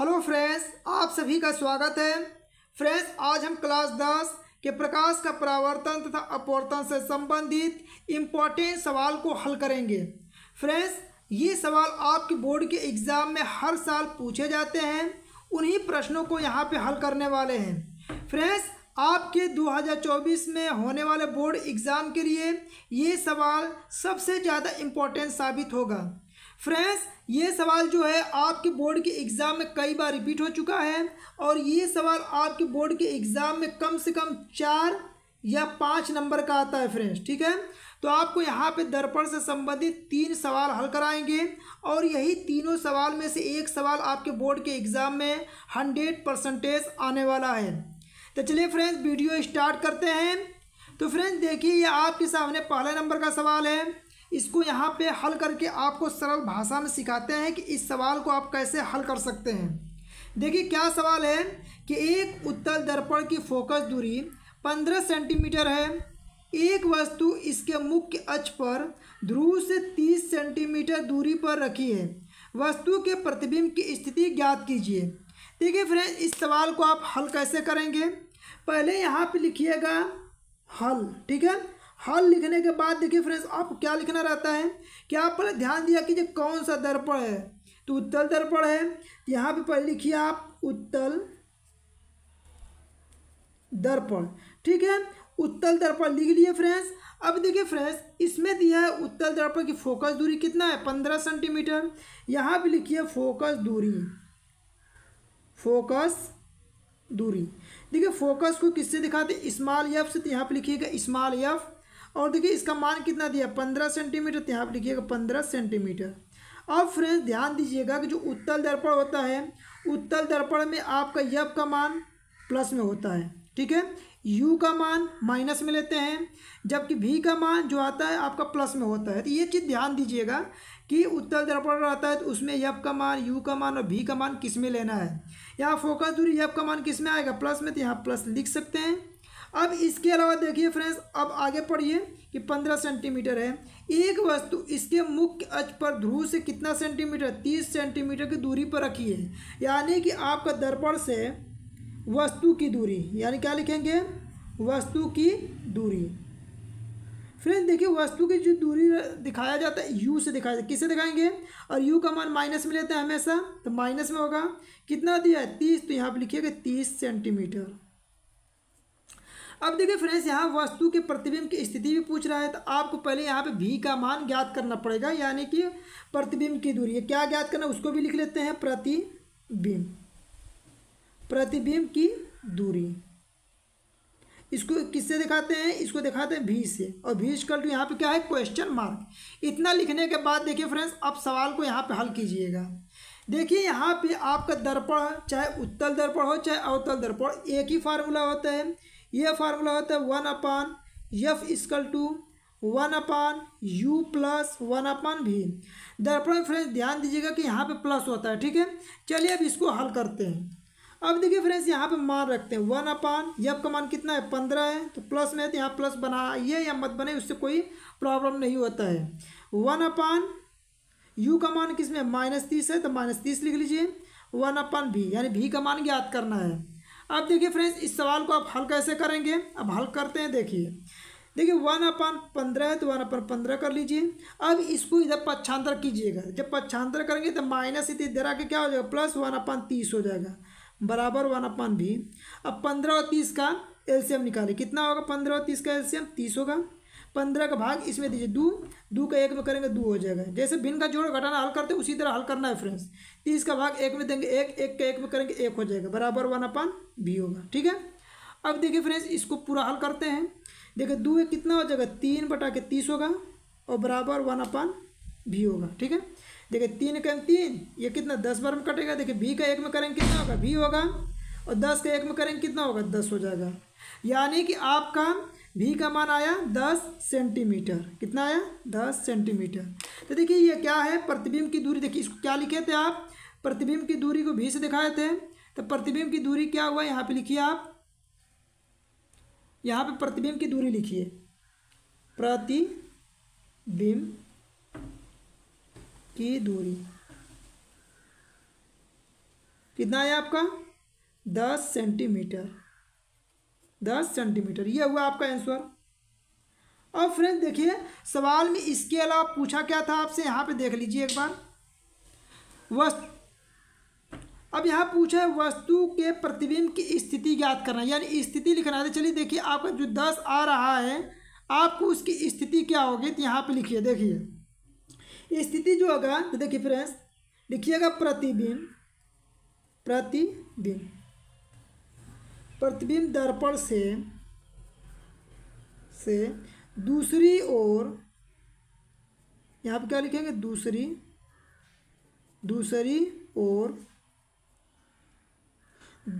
hello friends आप सभी का स्वागत है फ्रेंड्स आज हम क्लास दस के प्रकाश का परावर्तन तथा अपवर्तन से संबंधित इम्पॉर्टेंट सवाल को हल करेंगे फ्रेंड्स ये सवाल आपके बोर्ड के एग्ज़ाम में हर साल पूछे जाते हैं उन्हीं प्रश्नों को यहाँ पे हल करने वाले हैं फ्रेंड्स आपके 2024 में होने वाले बोर्ड एग्ज़ाम के लिए ये सवाल सबसे ज़्यादा इम्पोर्टेंट साबित होगा फ्रेंड्स ये सवाल जो है आपके बोर्ड के एग्ज़ाम में कई बार रिपीट हो चुका है और ये सवाल आपके बोर्ड के एग्ज़ाम में कम से कम चार या पाँच नंबर का आता है फ्रेंड्स ठीक है तो आपको यहाँ पे दर्पण से संबंधित तीन सवाल हल कराएंगे और यही तीनों सवाल में से एक सवाल आपके बोर्ड के एग्ज़ाम में हंड्रेड परसेंटेज आने वाला है तो चलिए फ्रेंड्स वीडियो स्टार्ट करते हैं तो फ्रेंड्स देखिए ये आपके सामने पहले नंबर का सवाल है इसको यहाँ पे हल करके आपको सरल भाषा में सिखाते हैं कि इस सवाल को आप कैसे हल कर सकते हैं देखिए क्या सवाल है कि एक उत्तल दर्पण की फोकस दूरी पंद्रह सेंटीमीटर है एक वस्तु इसके मुख्य अक्ष पर ध्रुव से तीस सेंटीमीटर दूरी पर रखी है वस्तु के प्रतिबिंब की स्थिति ज्ञात कीजिए देखिए फ्रेंड इस सवाल को आप हल कैसे करेंगे पहले यहाँ पे लिखिएगा हल ठीक है हल लिखने के बाद देखिए फ्रेंड्स आपको क्या लिखना रहता है कि आप पहले ध्यान दिया कीजिए कौन सा दर्पण है तो उत्तल दर्पण है यहाँ पे पहले लिखिए आप उत्तल दर्पण ठीक है उत्तल दर्पण लिख लिए फ्रेंड्स अब देखिए फ्रेंड्स इसमें दिया है उत्तल दर्पण की फोकस दूरी कितना है पंद्रह सेंटीमीटर यहाँ भी लिखिए फोकस दूरी फोकस दूरी देखिए फोकस को किससे दिखाते स्मॉल एफ से तो यहाँ पर लिखिएगा स्मॉल एफ और देखिए इसका मान कितना दिया पंद्रह सेंटीमीटर तो यहाँ पर लिखिएगा पंद्रह सेंटीमीटर अब फ्रेंड्स ध्यान दीजिएगा कि जो उत्तल दर्पण होता है उत्तल दर्पण में आपका यब का मान प्लस में होता है ठीक है यू का मान माइनस में लेते हैं जबकि भी का मान जो आता है आपका प्लस में होता है तो ये चीज़ ध्यान दीजिएगा कि उत्तल दर्पण रहता है तो उसमें यप का मान यू का मान और भी का मान किस में लेना है यहाँ फोकस दूरी यप का मान किस में आएगा प्लस में तो यहाँ प्लस लिख सकते हैं अब इसके अलावा देखिए फ्रेंड्स अब आगे पढ़िए कि पंद्रह सेंटीमीटर है एक वस्तु इसके मुख्य अच पर ध्रुव से कितना सेंटीमीटर तीस सेंटीमीटर की दूरी पर रखिए यानी कि आपका दर्पण से वस्तु की दूरी यानी क्या लिखेंगे वस्तु की दूरी फ्रेंड देखिए वस्तु की जो दूरी दिखाया जाता है यू से दिखाया जाता है किससे दिखाएंगे और यू का मान माइनस में लेते हैं हमेशा तो माइनस में होगा कितना दिया है तीस तो यहाँ पर लिखिएगा तीस सेंटीमीटर अब देखिए फ्रेंड्स यहाँ वस्तु के प्रतिबिंब की स्थिति भी पूछ रहा है तो आपको पहले यहाँ पे भी का मान ज्ञात करना पड़ेगा यानी कि प्रतिबिंब की दूरी है क्या ज्ञात करना उसको भी लिख लेते हैं प्रतिबिंब प्रतिबिंब की दूरी इसको किससे दिखाते हैं इसको दिखाते हैं भी से और भी कल यहाँ पे क्या है क्वेश्चन मार्क इतना लिखने के बाद देखिए फ्रेंड्स अब सवाल को यहाँ पे हल कीजिएगा देखिए यहाँ पे आपका दर्पण चाहे उत्तल दर्पण हो चाहे अवतल दर्पण एक ही फार्मूला होता है ये फार्मूला होता है one upon f equal to one upon u plus one upon v दर्पण फ्रेंड्स ध्यान दीजिएगा कि यहाँ पे प्लस होता है ठीक है चलिए अब इसको हल करते हैं अब देखिए फ्रेंड्स यहाँ पे मान रखते हैं वन अपान यफ का मान कितना है पंद्रह है तो प्लस में है तो यहाँ प्लस बना ये या मत बने उससे कोई प्रॉब्लम नहीं होता है वन अपान यू का मान किस में माइनस तीस है तो माइनस तीस लिख लीजिए वन अपान भी यानी भी का मान ज्ञात करना है अब देखिए फ्रेंड्स इस सवाल को आप हल कैसे करेंगे अब हल करते हैं देखिए देखिए वन अपन पंद्रह है तो वन अपन पंद्रह कर लीजिए अब इसको इधर पच्छांतर कीजिएगा जब पच्छांतर करेंगे तो माइनस इतनी इधर आके क्या हो जाएगा प्लस वन अपन तीस हो जाएगा बराबर वन अपन भी अब पंद्रह और तीस का एल्शियम निकालिए कितना होगा पंद्रह और तीस का एल्शियम तीस होगा पंद्रह का भाग इसमें दीजिए दो दो का एक में करेंगे दो हो जाएगा जैसे बिन का जोड़ घटाना हल करते उसी तरह हल करना है फ्रेंड्स तीस का भाग एक में देंगे एक एक का एक में करेंगे एक हो जाएगा बराबर वन अपान भी होगा ठीक है अब देखिए फ्रेंड्स इसको पूरा हल करते हैं देखिए दो एक कितना हो जाएगा तीन बटा के तीस होगा और बराबर वन अपान भी होगा ठीक है देखिए तीन का तीन ये कितना दस बार में कटेगा देखिए बी का एक में करेंगे कितना होगा भी होगा और दस का एक में करेंगे कितना होगा दस हो जाएगा यानी कि आपका वी का मान आया दस सेंटीमीटर कितना आया दस सेंटीमीटर तो देखिए ये क्या है प्रतिबिंब की दूरी देखिए इसको क्या लिखे थे आप प्रतिबिंब की दूरी को भी से दिखाए थे तो प्रतिबिंब की दूरी क्या हुआ यहाँ पे लिखिए आप यहाँ पे प्रतिबिंब की दूरी लिखिए प्रतिबिंब की दूरी कितना आया आपका दस सेंटीमीटर दस सेंटीमीटर ये हुआ आपका आंसर और फ्रेंड्स देखिए सवाल में इसके अलावा पूछा क्या था आपसे यहाँ पे देख लीजिए एक बार वस्तु अब यहाँ पूछा है वस्तु के प्रतिबिंब की स्थिति ज्ञात करना यानी स्थिति लिखना है तो चलिए देखिए आपका जो दस आ रहा है आपको उसकी स्थिति क्या होगी तो यहाँ पर लिखिए देखिए स्थिति जो होगा तो देखिए फ्रेंड्स लिखिएगा प्रतिबिंब प्रतिबिंब प्रतिबिंब दर्पण से से दूसरी ओर यहाँ पर क्या लिखेंगे दूसरी दूसरी ओर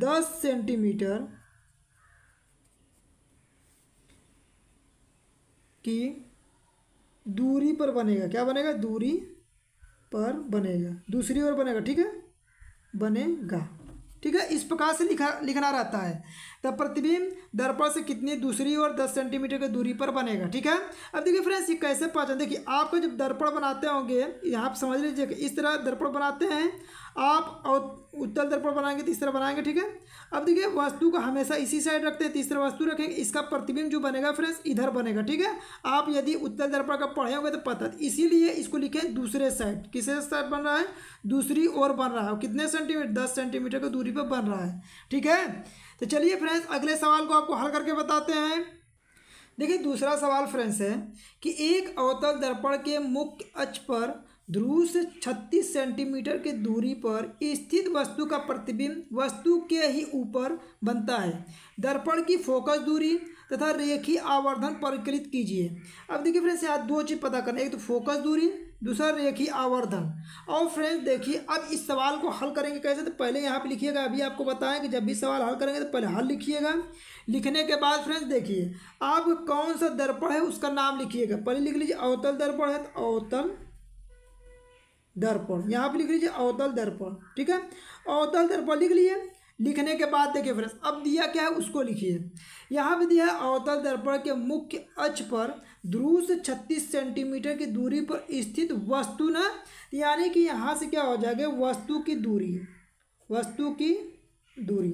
दस सेंटीमीटर की दूरी पर बनेगा क्या बनेगा दूरी पर बनेगा दूसरी ओर बनेगा ठीक है बनेगा ठीक है इस प्रकार से लिखा लिखना रहता है तब प्रतिबिंब दर्पण से कितनी दूसरी और दस सेंटीमीटर की दूरी पर बनेगा ठीक है अब देखिए फ्रेंड्स ये कैसे पहचान देखिए आपको जब दर्पण बनाते होंगे यहाँ समझ लीजिए इस तरह दर्पण बनाते हैं आप और उत्तल दर्पण बनाएंगे तरह बनाएंगे ठीक है अब देखिए वस्तु को हमेशा इसी साइड रखते हैं तीसरा वस्तु रखेंगे इसका प्रतिबिंब जो बनेगा फ्रेंड्स इधर बनेगा ठीक है आप यदि उत्तल दर्पण का पढ़े होंगे तो पता इसीलिए इसको लिखें दूसरे साइड किस साइड बन रहा है दूसरी ओर बन रहा है कितने सेंटीमीटर दस सेंटीमीटर की दूरी पर बन रहा है ठीक है तो चलिए फ्रेंड्स अगले सवाल को आपको हल करके बताते हैं देखिए दूसरा सवाल फ्रेंड्स है कि एक अवतल दर्पण के मुख्य अक्ष पर ध्रुव से छत्तीस सेंटीमीटर की दूरी पर स्थित वस्तु का प्रतिबिंब वस्तु के ही ऊपर बनता है दर्पण की फोकस दूरी तथा रेखी आवर्धन परिकलित कीजिए अब देखिए फ्रेंड्स यहाँ दो चीज़ पता करना एक तो फोकस दूरी दूसरा रेखी आवर्धन और फ्रेंड्स देखिए अब इस सवाल को हल करेंगे कैसे तो पहले यहाँ पे लिखिएगा अभी आपको बताएं कि जब भी सवाल हल करेंगे तो पहले हल लिखिएगा लिखने के बाद फ्रेंड्स देखिए आप कौन सा दर्पण है उसका नाम लिखिएगा पहले लिख लीजिए अवतल दर्पण है तो अवतल दर्पण यहाँ पर लिख लीजिए अवतल दर्पण ठीक है अवतल दर्पण लिख लीजिए लिखने के बाद देखिए फ्रेंड्स अब दिया क्या है उसको लिखिए यहाँ पर दिया है अवतल दर्पण के मुख्य अक्ष पर ध्रुव से छत्तीस सेंटीमीटर की दूरी पर स्थित वस्तु न यानी कि यहाँ से क्या हो जाएगा वस्तु की दूरी वस्तु की दूरी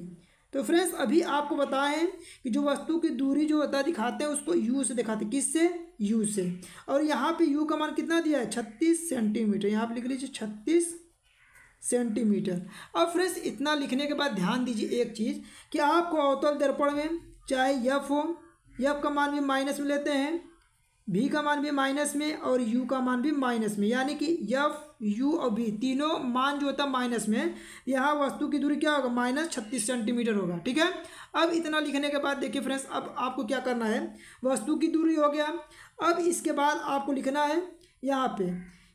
तो फ्रेंड्स अभी आपको बताएं कि जो वस्तु की दूरी जो होता है दिखाते हैं उसको यू से दिखाते हैं किससे यू से और यहाँ पे यू का मान कितना दिया है छत्तीस सेंटीमीटर यहाँ पे लिख लीजिए छत्तीस सेंटीमीटर अब फ्रेंड्स इतना लिखने के बाद ध्यान दीजिए एक चीज़ कि आपको अवतल दर्पण में चाहे यफ हो यफ का मान भी माइनस में लेते हैं बी का मान भी माइनस में और यू का मान भी माइनस में यानी कि यफ यू और बी तीनों मान जो होता है माइनस में यहाँ वस्तु की दूरी क्या होगा माइनस छत्तीस सेंटीमीटर होगा ठीक है अब इतना लिखने के बाद देखिए फ्रेंड्स अब आपको क्या करना है वस्तु की दूरी हो गया अब इसके बाद आपको लिखना है यहाँ पे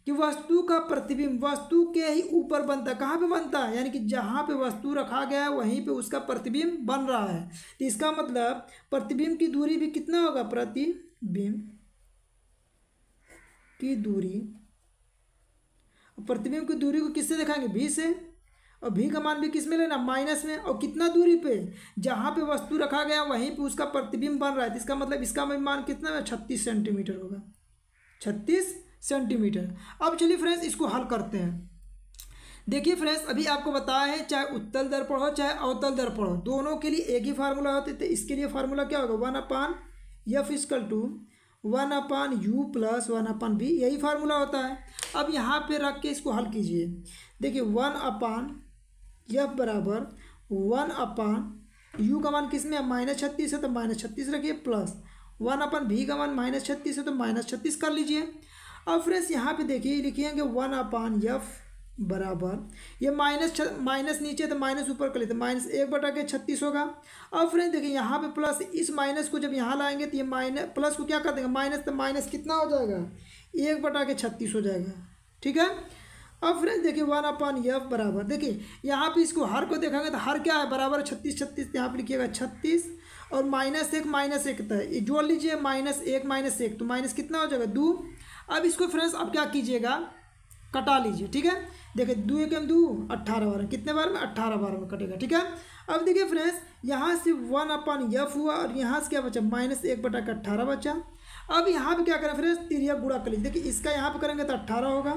कि वस्तु का प्रतिबिंब वस्तु के ही ऊपर बनता है कहाँ पर बनता है यानी कि जहाँ पे वस्तु रखा गया है वहीं पे उसका प्रतिबिंब बन रहा है तो इसका मतलब प्रतिबिंब की दूरी भी कितना होगा प्रतिबिंब की दूरी प्रतिबिंब की दूरी को किससे दिखाएंगे भी से और भी का मान भी किस में लेना माइनस में और कितना दूरी पे जहाँ पे वस्तु रखा गया वहीं पे उसका प्रतिबिंब बन रहा है तो इसका मतलब इसका मान कितना है छत्तीस सेंटीमीटर होगा छत्तीस सेंटीमीटर अब चलिए फ्रेंड्स इसको हल करते हैं देखिए फ्रेंड्स अभी आपको बताया है चाहे उत्तल दर्पण हो चाहे अवतल दर्पण हो दोनों के लिए एक ही फार्मूला होते थे तो इसके लिए फार्मूला क्या होगा one upon f equal to one upon u plus one upon v यही फार्मूला होता है अब यहाँ पे रख के इसको हल कीजिए देखिए वन अपान यह बराबर वन अपान यू का मान किसमें है माइनस छत्तीस है तो माइनस छत्तीस रखिए प्लस वन अपन भी का मान माइनस छत्तीस है तो माइनस छत्तीस कर लीजिए अब फ्रेंड्स यहाँ पे देखिए लिखिए वन अपान यफ बराबर ये माइनस माइनस नीचे तो माइनस ऊपर कर लेते माइनस एक बटा के छत्तीस होगा अब फ्रेंड देखिए यहाँ पे प्लस इस माइनस को जब यहाँ लाएंगे तो ये माइनस प्लस को क्या कर देंगे माइनस तो माइनस कितना हो जाएगा एक बटा के छत्तीस हो जाएगा ठीक है अब फ्रेंड देखिए वन अपन यफ बराबर देखिए यहाँ पे इसको हर को देखेंगे तो हर क्या है बराबर छत्तीस छत्तीस यहाँ पर लिखिएगा छत्तीस और माइनस एक माइनस एक तो ये जोड़ लीजिए माइनस एक माइनस एक तो माइनस कितना हो जाएगा दो अब इसको फ्रेंड्स अब क्या कीजिएगा कटा लीजिए ठीक है देखिए दो एक दो अट्ठारह बारह कितने बार में अट्ठारह बारह में कटेगा ठीक है अब देखिए फ्रेंड्स यहाँ से वन अपन यफ हुआ और यहाँ से क्या बचा माइनस एक बटा का अट्ठारह बचा अब यहाँ पे क्या करें फ्रेंड्स तिरिया गुड़ा कर लीजिए देखिए इसका यहाँ पे करेंगे तो अट्ठारह होगा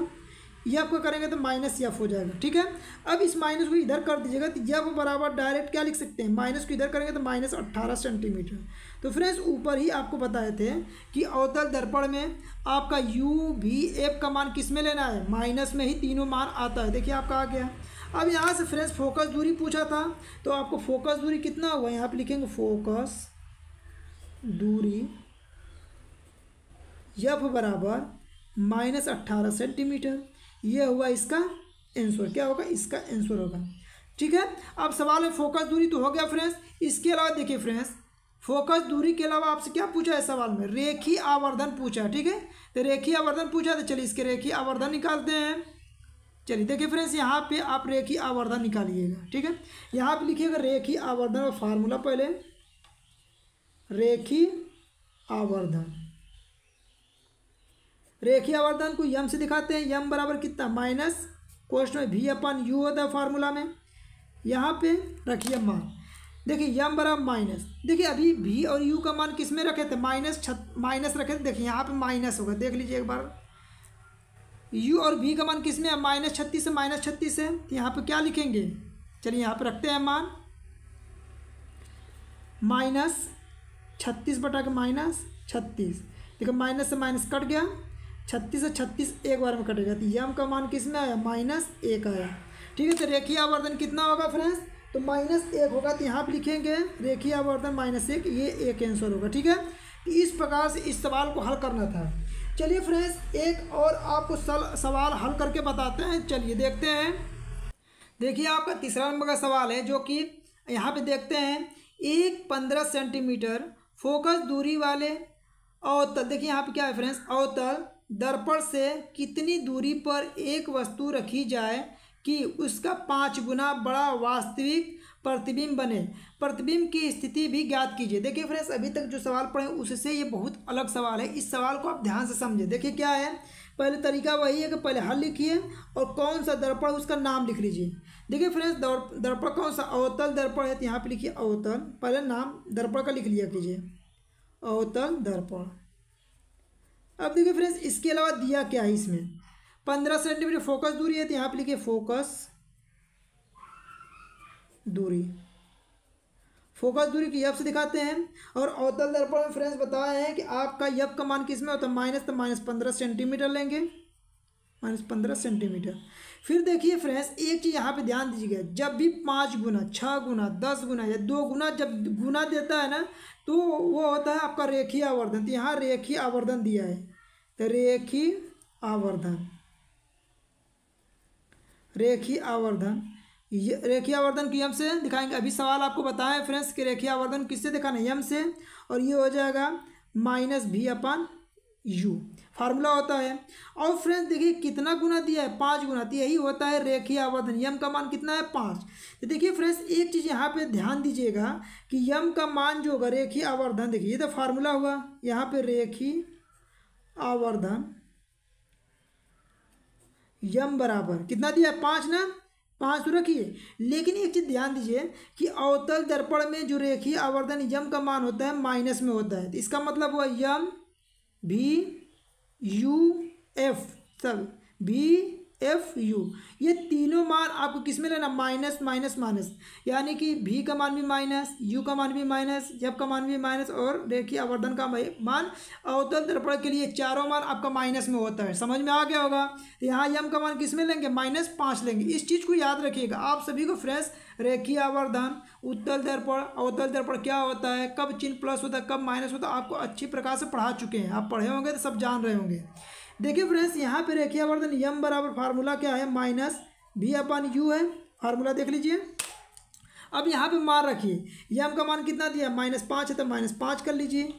ये आपको करेंगे तो माइनस एफ हो जाएगा ठीक है अब इस माइनस को इधर कर दीजिएगा तो यफ बराबर डायरेक्ट क्या लिख सकते हैं माइनस को इधर करेंगे तो माइनस अट्ठारह सेंटीमीटर तो फ्रेंड्स ऊपर ही आपको बताए थे कि अवतल दर्पण में आपका यू भी एफ का मान किस में लेना है माइनस में ही तीनों मान आता है देखिए आपका आ गया अब यहाँ से फ्रेंड्स फोकस दूरी पूछा था तो आपको फोकस दूरी कितना हुआ यहाँ पर लिखेंगे फोकस दूरी यफ बराबर माइनस अट्ठारह सेंटीमीटर ये हुआ इसका आंसर क्या होगा इसका आंसर होगा ठीक है अब सवाल है फोकस दूरी तो हो गया फ्रेंड्स इसके अलावा देखिए फ्रेंड्स फोकस दूरी के अलावा आपसे क्या पूछा है सवाल में रेखी आवर्धन पूछा है ठीक है तो रेखी आवर्धन पूछा तो चलिए इसके रेखी आवर्धन निकालते हैं चलिए देखिए फ्रेंड्स यहाँ पे आप रेखी आवर्धन निकालिएगा ठीक है यहाँ पे लिखिएगा रेखी आवर्धन का फार्मूला पहले रेखी आवर्धन रेखीय आवर्धन को यम से दिखाते हैं यम बराबर कितना माइनस क्वेश्चन में भी अपन यू होता है फार्मूला में यहाँ पे रखिए मान देखिए यम बराबर माइनस देखिए अभी भी और यू का मान किस में रखे थे माइनस छत माइनस रखे थे देखिए यहाँ पे माइनस होगा देख लीजिए एक बार यू और भी का मान किस में है माइनस छत्तीस से माइनस छत्तीस है तो यहाँ पर क्या लिखेंगे चलिए यहाँ पर रखते हैं मान माइनस छत्तीस बटा के माइनस छत्तीस देखिए माइनस से माइनस कट गया छत्तीस से छत्तीस एक बार में कटेगा तो यम का मान किस में आया माइनस एक आया ठीक है तो रेखी आवर्धन कितना होगा फ्रेंड्स तो माइनस एक होगा तो यहाँ पर लिखेंगे रेखी आवर्धन माइनस एक ये एक आंसर होगा ठीक है तो इस प्रकार से इस सवाल को हल करना था चलिए फ्रेंड्स एक और आपको सवाल हल करके बताते हैं चलिए देखते हैं देखिए आपका तीसरा नंबर का सवाल है जो कि यहाँ पर देखते हैं एक पंद्रह सेंटीमीटर फोकस दूरी वाले अवतल देखिए यहाँ पे क्या है फ्रेंड्स अवतल दर्पण से कितनी दूरी पर एक वस्तु रखी जाए कि उसका पाँच गुना बड़ा वास्तविक प्रतिबिंब बने प्रतिबिंब की स्थिति भी ज्ञात कीजिए देखिए फ्रेंड्स अभी तक जो सवाल पढ़े उससे ये बहुत अलग सवाल है इस सवाल को आप ध्यान से समझें देखिए क्या है पहले तरीका वही है कि पहले हल लिखिए और कौन सा दर्पण उसका नाम लिख लीजिए देखिए फ्रेंड्स दर्पण कौन सा अवतल दर्पण है तो यहाँ पर लिखिए अवतल पहले नाम दर्पण का लिख लिया कीजिए अवतल दर्पण अब देखिए फ्रेंड्स इसके अलावा दिया क्या है इसमें पंद्रह सेंटीमीटर फोकस दूरी है तो यहाँ पर लिखिए फोकस दूरी फोकस दूरी की यप से दिखाते हैं और अवतल दर्पण में फ्रेंड्स बताए हैं कि आपका यप का मान किस में होता है माइनस तो माइनस पंद्रह सेंटीमीटर लेंगे माइनस पंद्रह सेंटीमीटर फिर देखिए फ्रेंड्स एक चीज़ यहाँ पे ध्यान दीजिएगा जब भी पाँच गुना छः गुना दस गुना या दो गुना जब गुना देता है ना तो वो होता है आपका रेखी आवर्धन तो यहाँ रेखी आवर्धन दिया है तो रेखी आवर्धन रेखी आवर्धन ये आवर्धन की यम से दिखाएंगे अभी सवाल आपको बताएं फ्रेंड्स कि रेखीय आवर्धन किससे दिखाना यम से और ये हो जाएगा माइनस भी अपन यू फार्मूला होता है और फ्रेंड्स देखिए कितना गुना दिया है पाँच गुना तो यही होता है रेखीय आवर्धन यम का मान कितना है पाँच तो देखिए फ्रेंड्स एक चीज़ यहाँ पे ध्यान दीजिएगा कि यम का मान जो होगा रेखी आवर्धन देखिए ये तो फार्मूला हुआ यहाँ पे रेखी आवर्धन यम बराबर कितना दिया है पाँच ना पाँच तो रखिए लेकिन एक चीज़ ध्यान दीजिए कि अवतल दर्पण में जो रेखी आवर्धन यम का मान होता है माइनस में होता है तो इसका मतलब हुआ यम बी यू एफ सब बी एफ यू ये तीनों मान आपको किस में लेना माइनस माइनस माइनस यानी कि भी का मान भी माइनस यू का मान भी माइनस जब का मान भी माइनस और रेखी आवर्धन का मान अवतल दर्पण के लिए चारों मान आपका माइनस में होता है समझ में आ गया होगा तो यहाँ यम का मान किस में लेंगे माइनस पाँच लेंगे इस चीज़ को याद रखिएगा आप सभी को फ्रेश रेखीय आवर्धन उत्तल दर्पण अवतल दर्पण क्या होता है कब चिन्ह प्लस होता है कब माइनस होता है आपको अच्छी प्रकार से पढ़ा चुके हैं आप पढ़े होंगे तो सब जान रहे होंगे देखिए फ्रेंड्स यहाँ पे रेखीय आवर्धन यम बराबर फार्मूला क्या है माइनस भी अपन यू है फार्मूला देख लीजिए अब यहाँ पे मान रखिए यम का मान कितना दिया माइनस पाँच है तो माइनस पाँच कर लीजिए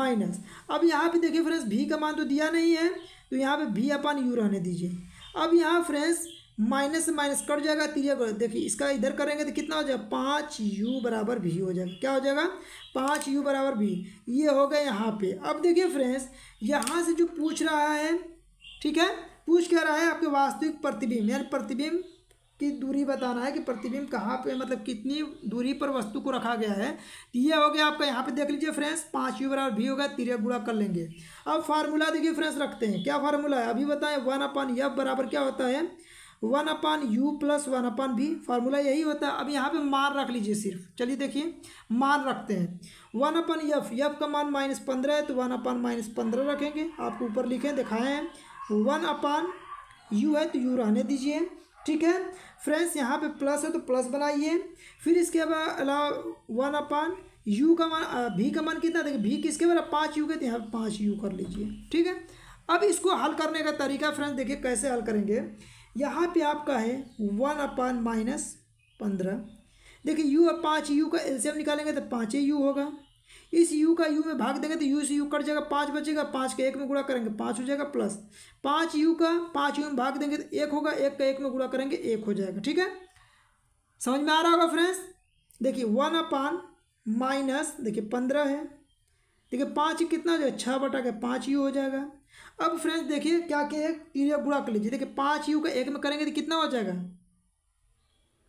माइनस अब यहाँ पे देखिए फ्रेंड्स भी का मान तो दिया नहीं है तो यहाँ पे भी अपन यू रहने दीजिए अब यहाँ फ्रेंड्स माइनस से माइनस कट जाएगा तीजा को देखिए इसका इधर करेंगे तो कितना हो जाएगा पाँच यू बराबर भी हो जाएगा क्या हो जाएगा पाँच यू बराबर भी ये हो गया यहाँ पे अब देखिए फ्रेंड्स यहाँ से जो पूछ रहा है ठीक है पूछ क्या रहा है आपके वास्तविक प्रतिबिंब यानी प्रतिबिंब की दूरी बताना है कि प्रतिबिंब कहाँ पर मतलब कितनी दूरी पर वस्तु को रखा गया है तो ये हो गया आपका यहाँ पर देख लीजिए फ्रेंड्स पाँच यू बराबर भी होगा तिरिया गुड़ा कर लेंगे अब फार्मूला देखिए फ्रेंड्स रखते हैं क्या फार्मूला है अभी बताएं वन अपन यफ बराबर क्या होता है one upon u plus one upon v formula यही होता है अब यहाँ पे मान रख लीजिए सिर्फ चलिए देखिए मान रखते हैं वन अपान यफ यफ का मान माइनस पंद्रह है तो वन अपान माइनस पंद्रह रखेंगे आपको ऊपर लिखें दिखाए हैं वन अपान यू है तो यू रहने दीजिए ठीक है फ्रेंड्स यहाँ पे प्लस है तो प्लस बनाइए फिर इसके अलावा वन अपान यू का मान भी का मान कितना देखिए भी किसके बारे पाँच यू के तो यहाँ पे पाँच यू कर लीजिए ठीक है अब इसको हल करने का तरीका फ्रेंड्स देखिए कैसे हल करेंगे यहाँ पे आपका है वन अपान माइनस पंद्रह देखिए यू अब पाँच यू का एल्सियम निकालेंगे तो पाँच ही यू होगा इस यू का यू में भाग देंगे तो यू से यू कट जाएगा पाँच बचेगा पाँच का एक में गुड़ा करेंगे पाँच हो जाएगा प्लस पाँच यू का पाँच यू में भाग देंगे तो एक होगा एक का एक में गुड़ा करेंगे एक हो जाएगा ठीक है समझ में आ रहा होगा फ्रेंड्स देखिए वन अपान माइनस देखिए पंद्रह है देखिए पाँच कितना हो जाएगा छः बटा के पाँच यू हो जाएगा अब फ्रेंड्स देखिए क्या क्या है तीन गुड़ा कर लीजिए देखिए पाँच यू का एक में करेंगे तो कितना हो जाएगा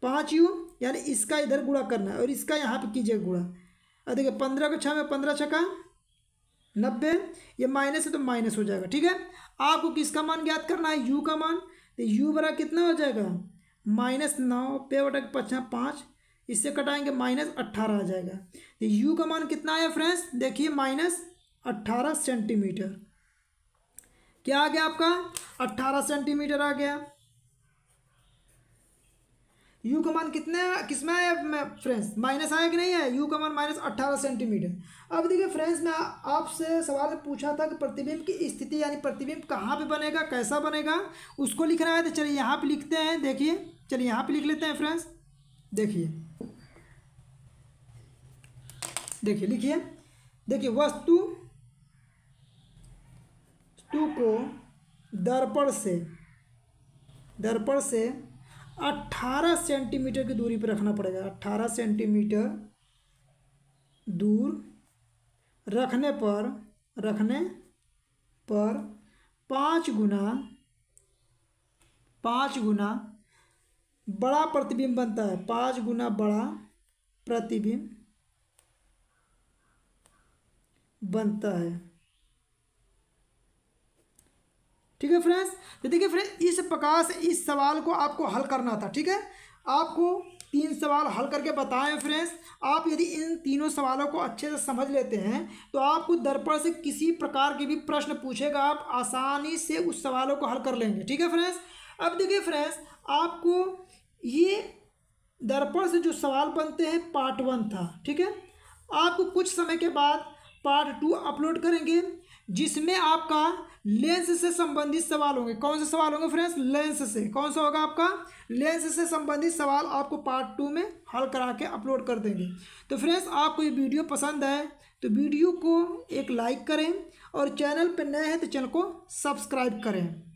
पाँच यू यानी इसका इधर गुड़ा करना है और इसका यहाँ पे कीजिएगा गुड़ा और देखिए पंद्रह का छः में पंद्रह छका नब्बे ये माइनस है तो माइनस हो जाएगा ठीक है आपको किसका मान ज्ञात करना है यू का मान तो यू बरा कितना हो जाएगा माइनस नौ पे के पचास पाँच इससे कटाएंगे माइनस अट्ठारह आ जाएगा तो यू का मान कितना है फ्रेंड्स देखिए माइनस अट्ठारह सेंटीमीटर क्या आ गया आपका अट्ठारह सेंटीमीटर आ गया यू का मान कितने किसमें है फ्रेंड्स माइनस आया कि नहीं है यू का मान माइनस अट्ठारह सेंटीमीटर अब देखिए फ्रेंड्स मैं आपसे सवाल पूछा था कि प्रतिबिंब की स्थिति यानी प्रतिबिंब कहाँ पे बनेगा कैसा बनेगा उसको लिखना है तो चलिए यहाँ पे लिखते हैं देखिए चलिए यहाँ पे लिख लेते हैं फ्रेंड्स देखिए देखिए लिखिए देखिए वस्तु टू को दर्पण से दर्पण से 18 सेंटीमीटर की दूरी पर रखना पड़ेगा 18 सेंटीमीटर दूर रखने पर रखने पर पाँच गुना पाँच गुना बड़ा प्रतिबिंब बनता है पाँच गुना बड़ा प्रतिबिंब बनता है ठीक है फ्रेंड्स तो देखिए फ्रेंड्स इस प्रकार से इस सवाल को आपको हल करना था ठीक है आपको तीन सवाल हल करके बताएं फ्रेंड्स आप यदि इन तीनों सवालों को अच्छे से समझ लेते हैं तो आपको दर्पण से किसी प्रकार के भी प्रश्न पूछेगा आप आसानी से उस सवालों को हल कर लेंगे ठीक है फ्रेंड्स अब देखिए फ्रेंड्स आपको ये दर्पण से जो सवाल बनते हैं पार्ट वन था ठीक है आपको कुछ समय के बाद पार्ट टू अपलोड करेंगे जिसमें आपका लेंस से संबंधित सवाल होंगे कौन से सवाल होंगे फ्रेंड्स लेंस से कौन सा होगा आपका लेंस से संबंधित सवाल आपको पार्ट टू में हल करा के अपलोड कर देंगे तो फ्रेंड्स आपको ये वीडियो पसंद आए तो वीडियो को एक लाइक करें और चैनल पर नए हैं तो चैनल को सब्सक्राइब करें